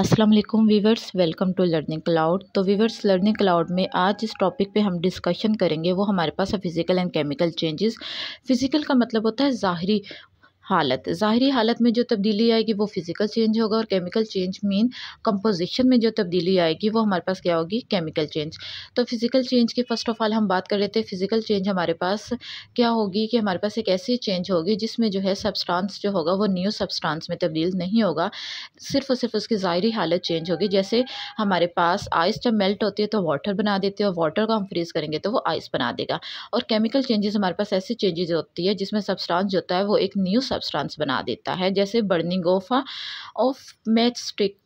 अस्सलाम वालेकुम viewers welcome to learning cloud तो वीवर्स लर्निंग क्लाउड में आज इस टॉपिक पे हम डिस्कशन करेंगे वो हमारे पास है physical and chemical changes physical का मतलब होता है ज़ाहरी हालत ज़ाहरी हालत में जो तब्दीली आएगी वो फ़िज़िकल चेंज होगा और केमिकल चेंज मीन कंपोजिशन में जो तब्दीली आएगी वो हमारे पास क्या होगी केमिकल चेंज तो फ़िज़िकल चेंज की फ़र्स्ट ऑफ़ ऑल हम बात कर लेते हैं फ़िज़िकल चेंज हमारे पास क्या होगी कि हमारे पास एक ऐसी चेंज होगी जिसमें जो है सब्सटांस जो होगा वो न्यू सब्सटांस में तब्दील नहीं होगा सिर्फ और सिर्फ उसकी ज़ाहरी हालत चेंज होगी जैसे हमारे पास आइस जब मेल्ट होती है तो वाटर बना देते हैं और वाटर को हम फ्रीज़ करेंगे तो वो आइस बना देगा और केमिकल चेंजेस हमारे पास ऐसी चेंजेज होती है जिसमें सब्सटांस जो होता है वो एक न्यू सब्सटेंस बना देता है जैसे burning of of match stick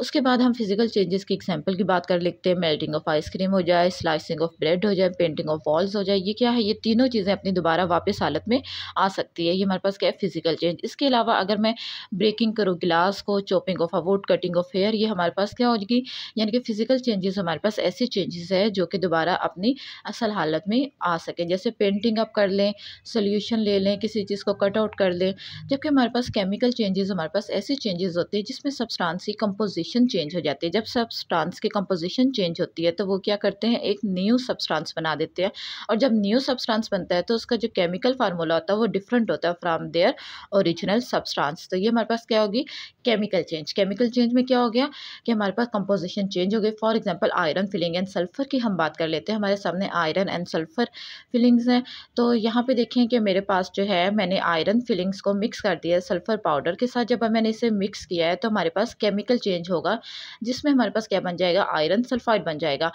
उसके बाद हम फिज़िकल चेंजेस की एग्जांपल की बात कर लेते हैं मेल्टिंग ऑफ आइसक्रीम हो जाए स्लाइसिंग ऑफ ब्रेड हो जाए पेंटिंग ऑफ वॉल्स हो जाए ये क्या है ये तीनों चीज़ें अपनी दोबारा वापस हालत में आ सकती है ये हमारे पास क्या है फिज़िकल चेंज इसके अलावा अगर मैं ब्रेकिंग करूँ गिलास को चॉपिंग ऑफ अवोड कटिंग ऑफ हेयर ये हमारे पास क्या होगी यानी कि फ़िज़िकल चेंजेस हमारे पास ऐसे चेंजेस है जो कि दोबारा अपनी असल हालत में आ सकें जैसे पेंटिंग अप कर लें सोल्यूशन ले लें किसी चीज़ को कट आउट कर लें जबकि हमारे पास केमिकल चेंजेस हमारे पास ऐसे चेंजेस होते हैं जिसमें सब्सटांसी कंपोजिशन चेंज हो जाती है जब सबस्टांस की कंपोजिशन चेंज होती है तो वो क्या करते हैं एक न्यू सबस्टांस बना देते हैं और जब न्यू सबस्टांस बनता है तो उसका जो केमिकल फार्मूला होता है वो डिफरेंट होता है फ्राम देयर ओरिजिनल सबस्टांस तो ये हमारे पास क्या होगी केमिकल चेंज केमिकल चेंज में क्या हो गया कि हमारे पास कंपोजिशन चेंज हो गई for example iron filling and sulphur की हम बात कर लेते हैं हमारे सामने आयरन एंड सल्फर फिलिंग्स हैं तो यहाँ पर देखें कि मेरे पास जो है मैंने आयरन फिलिंग्स को मिक्स कर दिया सल्फर पाउडर के साथ जब मैंने इसे मिक्स किया है तो हमारे पास केमिकल मेटल चेंज होगा जिसमें हमारे पास क्या बन जाएगा आयरन सल्फाइड बन जाएगा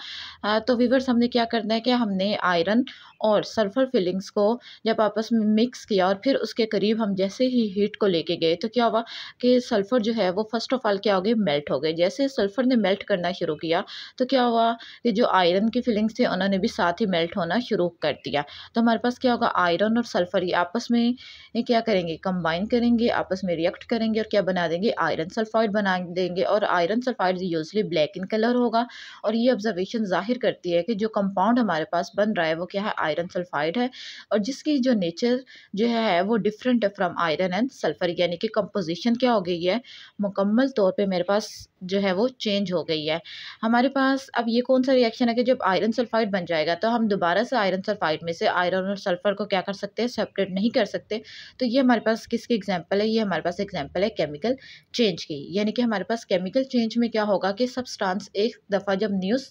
आ, तो वीवर्स हमने क्या करना है कि हमने आयरन और सल्फर फिलिंग्स को जब आपस में मिक्स किया और फिर उसके करीब हम जैसे ही हीट को लेके गए तो क्या हुआ कि सल्फ़र जो है वो फ़र्स्ट ऑफ ऑल क्या हो गए मेल्ट हो गए जैसे सल्फ़र ने मेल्ट करना शुरू किया तो क्या हुआ कि जो आयरन की फिलिंग्स थे उन्होंने भी साथ ही मेल्ट होना शुरू कर दिया तो हमारे पास क्या होगा आयरन और सल्फ़र ये आपस में ये क्या करेंगे कंबाइन करेंगे आपस में रिएक्ट करेंगे और क्या बना देंगे आयरन सल्फाइड बना देंगे करेंगे और iron sulphide usually black in colour होगा और ये ऑब्जर्वेशन जाहिर करती है कि जो कंपाउंड हमारे पास बन रहा है वो क्या है आयरन सल्फाइड है और जिसकी जो नेचर जो है वो डिफरेंट है फ्राम आयरन एंड सल्फ़र यानी कि कंपोजिशन क्या हो गई है मुकम्मल तौर पर मेरे पास जो है वो चेंज हो गई है हमारे पास अब ये कौन सा रिएक्शन है कि जब आयरन सल्फाइड बन जाएगा तो हम दोबारा से आयरन सल्फाइड में से आयरन और सल्फ़र को क्या कर सकते हैं सेपरेट नहीं कर सकते तो ये हमारे पास किसकी एग्जाम्पल है ये हमारे पास एग्जाम्पल है केमिकल चेंज की यानी कि हमारे पास केमिकल चेंज में क्या होगा कि सब एक दफ़ा जब न्यूज़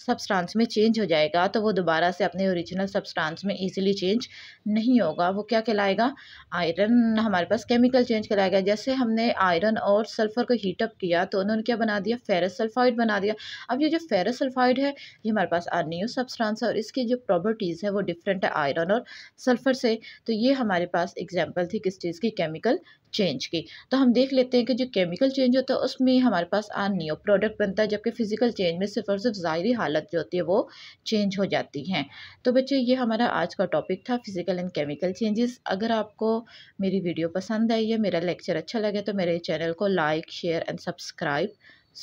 सबस्टांस में चेंज हो जाएगा तो वो दोबारा से अपने ओरिजिनल सबस्टांस में ईजिली चेंज नहीं होगा वो क्या कहलाएगा आयरन हमारे पास केमिकल चेंज कहलाएगा जैसे हमने आयरन और सल्फ़र को हीटअप किया तो उन्होंने क्या बना दिया फेरस सल्फाइड बना दिया अब ये जो फेरस सल्फाइड है ये हमारे पास न्यू सबस्टांस है और इसकी जो प्रॉपर्टीज़ है वो डिफरेंट है आयरन और सल्फ़र से तो ये हमारे पास एग्जाम्पल थी किस चीज़ की केमिकल चेंज की तो हम देख लेते हैं कि जो केमिकल चेंज होता है उसमें हमारे पास हो प्रोडक्ट बनता है जबकि फ़िज़िकल चेंज में सिर्फ और सिर्फ ज़ाहरी हालत जो होती है वो चेंज हो जाती हैं तो बच्चे ये हमारा आज का टॉपिक था फ़िज़िकल एंड केमिकल चेंजेस अगर आपको मेरी वीडियो पसंद आई है मेरा लेक्चर अच्छा लगे तो मेरे चैनल को लाइक शेयर एंड सब्सक्राइब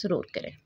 ज़रूर करें